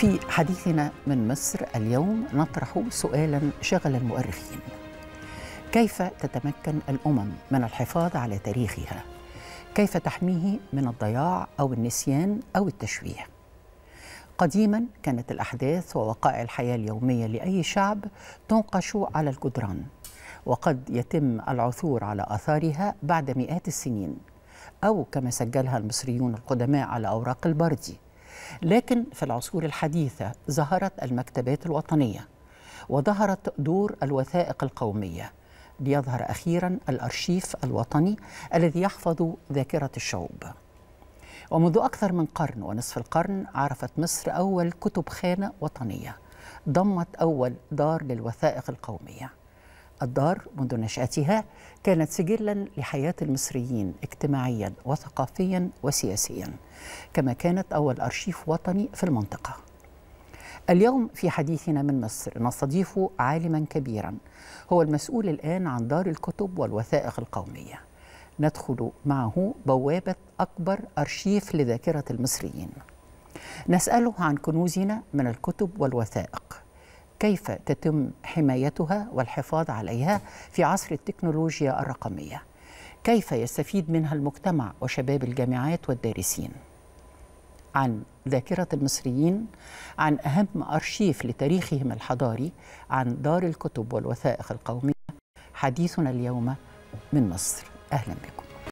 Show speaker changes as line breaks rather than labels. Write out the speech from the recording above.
في حديثنا من مصر اليوم نطرح سؤالا شغل المؤرخين كيف تتمكن الامم من الحفاظ على تاريخها كيف تحميه من الضياع او النسيان او التشويه قديما كانت الاحداث ووقائع الحياه اليوميه لاي شعب تنقش على الجدران وقد يتم العثور على اثارها بعد مئات السنين او كما سجلها المصريون القدماء على اوراق البردي لكن في العصور الحديثة ظهرت المكتبات الوطنية وظهرت دور الوثائق القومية ليظهر أخيرا الأرشيف الوطني الذي يحفظ ذاكرة الشعوب ومنذ أكثر من قرن ونصف القرن عرفت مصر أول كتب خانة وطنية ضمت أول دار للوثائق القومية الدار منذ نشأتها كانت سجلا لحياة المصريين اجتماعيا وثقافيا وسياسيا كما كانت أول أرشيف وطني في المنطقة اليوم في حديثنا من مصر نستضيف عالما كبيرا هو المسؤول الآن عن دار الكتب والوثائق القومية ندخل معه بوابة أكبر أرشيف لذاكرة المصريين نسأله عن كنوزنا من الكتب والوثائق كيف تتم حمايتها والحفاظ عليها في عصر التكنولوجيا الرقميه كيف يستفيد منها المجتمع وشباب الجامعات والدارسين عن ذاكرة المصريين عن أهم أرشيف لتاريخهم الحضاري عن دار الكتب والوثائق القومية حديثنا اليوم من مصر أهلا بكم